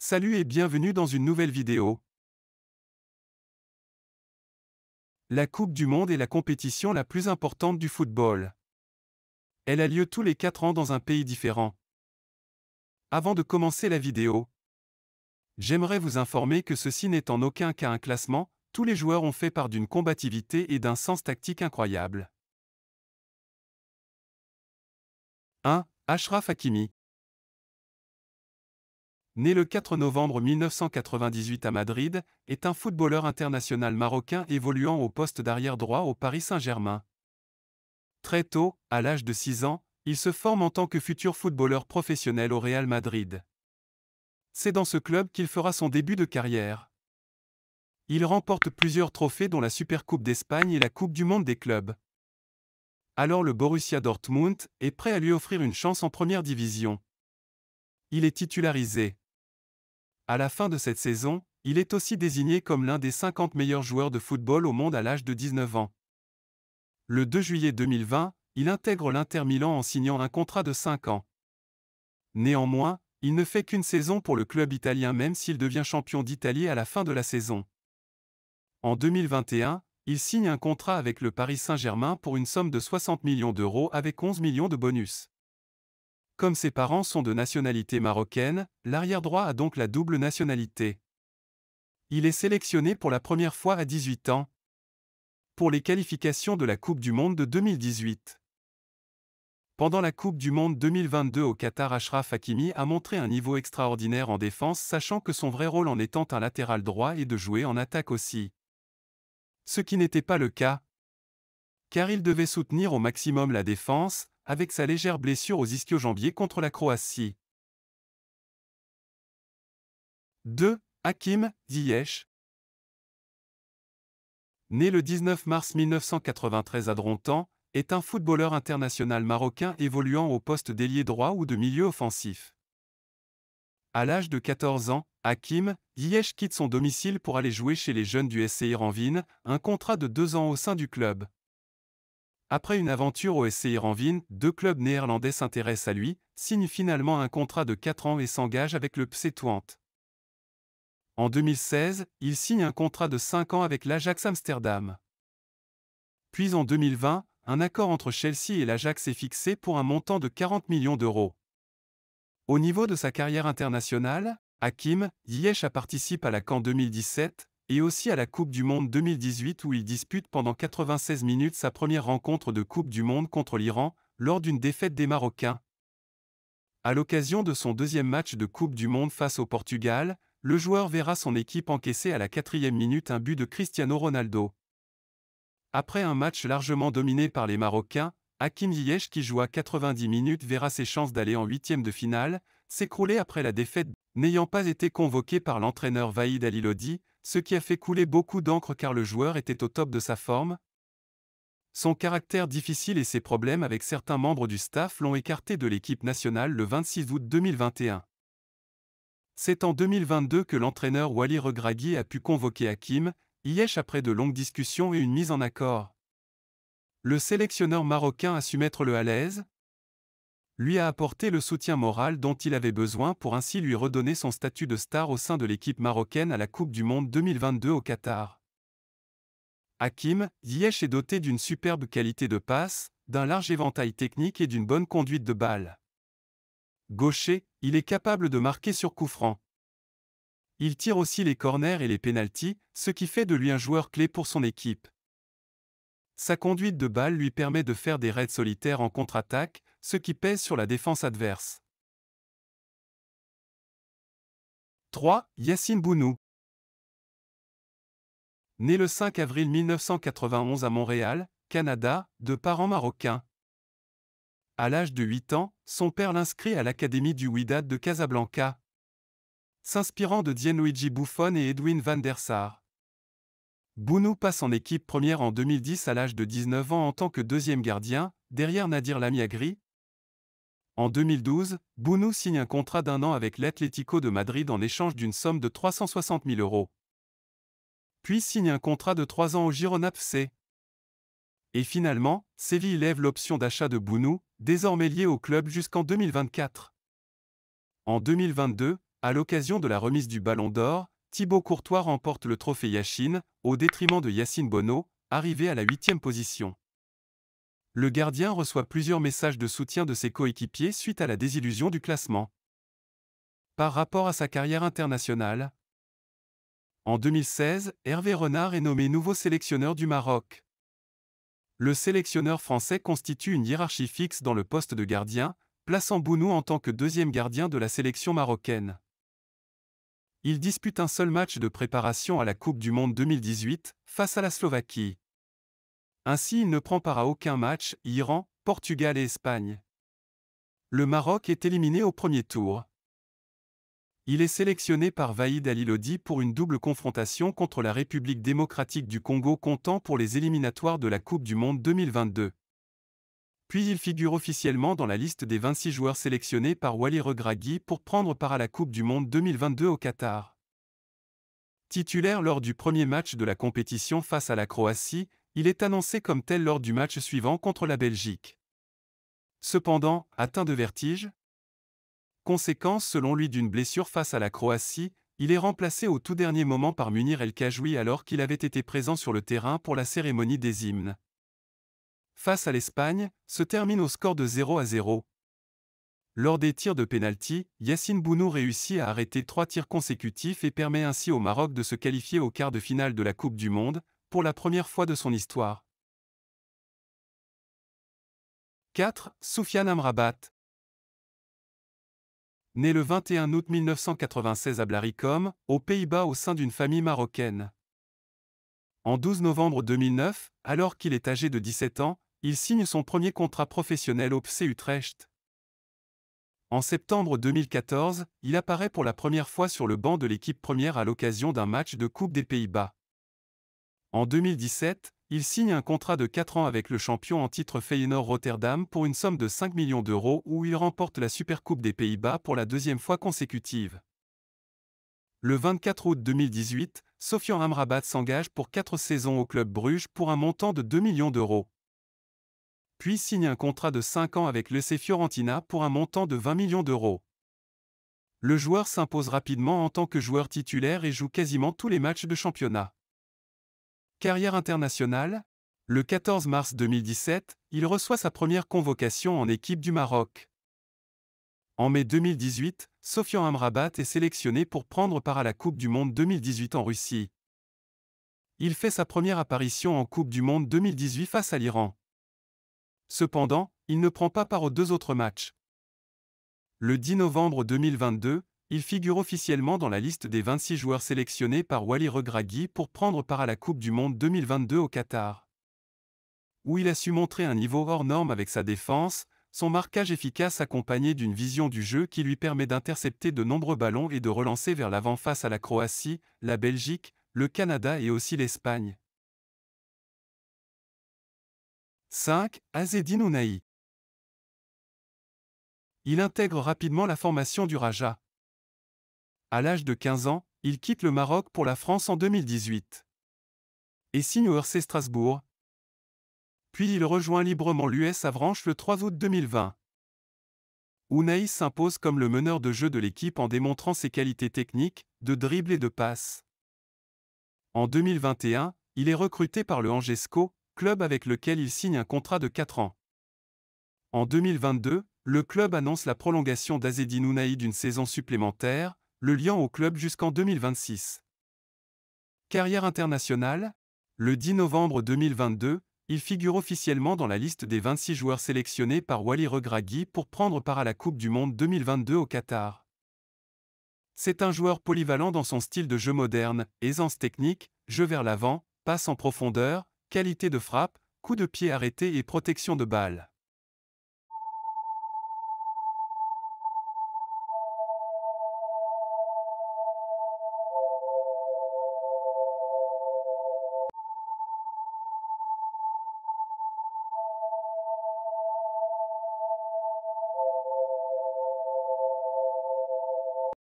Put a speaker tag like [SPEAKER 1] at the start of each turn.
[SPEAKER 1] Salut et bienvenue dans une nouvelle vidéo. La Coupe du Monde est la compétition la plus importante du football. Elle a lieu tous les 4 ans dans un pays différent. Avant de commencer la vidéo, j'aimerais vous informer que ceci n'est en aucun cas un classement, tous les joueurs ont fait part d'une combativité et d'un sens tactique incroyable. 1. Ashraf Hakimi né le 4 novembre 1998 à Madrid, est un footballeur international marocain évoluant au poste d'arrière droit au Paris Saint-Germain. Très tôt, à l'âge de 6 ans, il se forme en tant que futur footballeur professionnel au Real Madrid. C'est dans ce club qu'il fera son début de carrière. Il remporte plusieurs trophées dont la Supercoupe d'Espagne et la Coupe du Monde des clubs. Alors le Borussia Dortmund est prêt à lui offrir une chance en première division. Il est titularisé. À la fin de cette saison, il est aussi désigné comme l'un des 50 meilleurs joueurs de football au monde à l'âge de 19 ans. Le 2 juillet 2020, il intègre l'Inter Milan en signant un contrat de 5 ans. Néanmoins, il ne fait qu'une saison pour le club italien même s'il devient champion d'Italie à la fin de la saison. En 2021, il signe un contrat avec le Paris Saint-Germain pour une somme de 60 millions d'euros avec 11 millions de bonus. Comme ses parents sont de nationalité marocaine, l'arrière-droit a donc la double nationalité. Il est sélectionné pour la première fois à 18 ans, pour les qualifications de la Coupe du Monde de 2018. Pendant la Coupe du Monde 2022 au Qatar, Ashraf Hakimi a montré un niveau extraordinaire en défense, sachant que son vrai rôle en étant un latéral droit est de jouer en attaque aussi. Ce qui n'était pas le cas, car il devait soutenir au maximum la défense, avec sa légère blessure aux ischio-jambiers contre la Croatie. 2. Hakim Ziyech Né le 19 mars 1993 à Drontan, est un footballeur international marocain évoluant au poste d'ailier droit ou de milieu offensif. À l'âge de 14 ans, Hakim Ziyech quitte son domicile pour aller jouer chez les jeunes du SCI Ranvin, un contrat de deux ans au sein du club. Après une aventure au SC Heerenveen, deux clubs néerlandais s'intéressent à lui, signent finalement un contrat de 4 ans et s'engagent avec le Pse En 2016, il signe un contrat de 5 ans avec l'Ajax Amsterdam. Puis en 2020, un accord entre Chelsea et l'Ajax est fixé pour un montant de 40 millions d'euros. Au niveau de sa carrière internationale, Hakim a participe à la CAN 2017, et aussi à la Coupe du Monde 2018 où il dispute pendant 96 minutes sa première rencontre de Coupe du Monde contre l'Iran, lors d'une défaite des Marocains. À l'occasion de son deuxième match de Coupe du Monde face au Portugal, le joueur verra son équipe encaisser à la quatrième minute un but de Cristiano Ronaldo. Après un match largement dominé par les Marocains, Hakim Ziyech qui joua 90 minutes verra ses chances d'aller en huitième de finale s'écrouler après la défaite, n'ayant pas été convoqué par l'entraîneur Vaïd Alilodi, ce qui a fait couler beaucoup d'encre car le joueur était au top de sa forme. Son caractère difficile et ses problèmes avec certains membres du staff l'ont écarté de l'équipe nationale le 26 août 2021. C'est en 2022 que l'entraîneur Wally Regragui a pu convoquer Hakim, Iesh après de longues discussions et une mise en accord. Le sélectionneur marocain a su mettre le à l'aise, lui a apporté le soutien moral dont il avait besoin pour ainsi lui redonner son statut de star au sein de l'équipe marocaine à la Coupe du Monde 2022 au Qatar. Hakim Ziyech est doté d'une superbe qualité de passe, d'un large éventail technique et d'une bonne conduite de balle. Gaucher, il est capable de marquer sur coup franc. Il tire aussi les corners et les pénalties, ce qui fait de lui un joueur clé pour son équipe. Sa conduite de balle lui permet de faire des raids solitaires en contre-attaque, ce qui pèse sur la défense adverse. 3. Yassine Bounou. Né le 5 avril 1991 à Montréal, Canada, de parents marocains. À l'âge de 8 ans, son père l'inscrit à l'Académie du Ouidad de Casablanca. S'inspirant de Dianluigi Buffon et Edwin van der Sar. Bounou passe en équipe première en 2010 à l'âge de 19 ans en tant que deuxième gardien, derrière Nadir Lamiagri, en 2012, Bounou signe un contrat d'un an avec l'Atlético de Madrid en échange d'une somme de 360 000 euros. Puis signe un contrat de trois ans au Girona FC. Et finalement, Séville lève l'option d'achat de Bounou, désormais lié au club jusqu'en 2024. En 2022, à l'occasion de la remise du Ballon d'Or, Thibaut Courtois remporte le trophée Yachine, au détriment de Yacine Bono, arrivé à la huitième position le gardien reçoit plusieurs messages de soutien de ses coéquipiers suite à la désillusion du classement. Par rapport à sa carrière internationale, en 2016, Hervé Renard est nommé nouveau sélectionneur du Maroc. Le sélectionneur français constitue une hiérarchie fixe dans le poste de gardien, plaçant Bounou en tant que deuxième gardien de la sélection marocaine. Il dispute un seul match de préparation à la Coupe du Monde 2018, face à la Slovaquie. Ainsi, il ne prend part à aucun match Iran, Portugal et Espagne. Le Maroc est éliminé au premier tour. Il est sélectionné par Vaïd Alilodi pour une double confrontation contre la République démocratique du Congo comptant pour les éliminatoires de la Coupe du Monde 2022. Puis il figure officiellement dans la liste des 26 joueurs sélectionnés par Wally Regragui pour prendre part à la Coupe du Monde 2022 au Qatar. Titulaire lors du premier match de la compétition face à la Croatie, il est annoncé comme tel lors du match suivant contre la Belgique. Cependant, atteint de vertige, conséquence selon lui d'une blessure face à la Croatie, il est remplacé au tout dernier moment par Munir El Kajoui alors qu'il avait été présent sur le terrain pour la cérémonie des hymnes. Face à l'Espagne, se termine au score de 0 à 0. Lors des tirs de pénalty, Yassine Bounou réussit à arrêter trois tirs consécutifs et permet ainsi au Maroc de se qualifier au quart de finale de la Coupe du Monde, pour la première fois de son histoire. 4. Soufiane Amrabat Né le 21 août 1996 à Blaricom, aux Pays-Bas au sein d'une famille marocaine. En 12 novembre 2009, alors qu'il est âgé de 17 ans, il signe son premier contrat professionnel au PC Utrecht. En septembre 2014, il apparaît pour la première fois sur le banc de l'équipe première à l'occasion d'un match de Coupe des Pays-Bas. En 2017, il signe un contrat de 4 ans avec le champion en titre Feyenoord Rotterdam pour une somme de 5 millions d'euros où il remporte la Supercoupe des Pays-Bas pour la deuxième fois consécutive. Le 24 août 2018, Sofian Amrabat s'engage pour 4 saisons au club Bruges pour un montant de 2 millions d'euros. Puis signe un contrat de 5 ans avec l'EC Fiorentina pour un montant de 20 millions d'euros. Le joueur s'impose rapidement en tant que joueur titulaire et joue quasiment tous les matchs de championnat. Carrière internationale Le 14 mars 2017, il reçoit sa première convocation en équipe du Maroc. En mai 2018, Sofian Amrabat est sélectionné pour prendre part à la Coupe du Monde 2018 en Russie. Il fait sa première apparition en Coupe du Monde 2018 face à l'Iran. Cependant, il ne prend pas part aux deux autres matchs. Le 10 novembre 2022, il figure officiellement dans la liste des 26 joueurs sélectionnés par Wally Regragui pour prendre part à la Coupe du Monde 2022 au Qatar. Où il a su montrer un niveau hors norme avec sa défense, son marquage efficace accompagné d'une vision du jeu qui lui permet d'intercepter de nombreux ballons et de relancer vers l'avant face à la Croatie, la Belgique, le Canada et aussi l'Espagne. 5. Azedine Ounaï Il intègre rapidement la formation du Raja. À l'âge de 15 ans, il quitte le Maroc pour la France en 2018 et signe au RC Strasbourg. Puis il rejoint librement l'US Avranches le 3 août 2020. Ounaï s'impose comme le meneur de jeu de l'équipe en démontrant ses qualités techniques, de dribble et de passe. En 2021, il est recruté par le Angesco, club avec lequel il signe un contrat de 4 ans. En 2022, le club annonce la prolongation d'Azedine Ounaï d'une saison supplémentaire, le lien au club jusqu'en 2026. Carrière internationale Le 10 novembre 2022, il figure officiellement dans la liste des 26 joueurs sélectionnés par Wally Regragui pour prendre part à la Coupe du Monde 2022 au Qatar. C'est un joueur polyvalent dans son style de jeu moderne, aisance technique, jeu vers l'avant, passe en profondeur, qualité de frappe, coup de pied arrêté et protection de balle.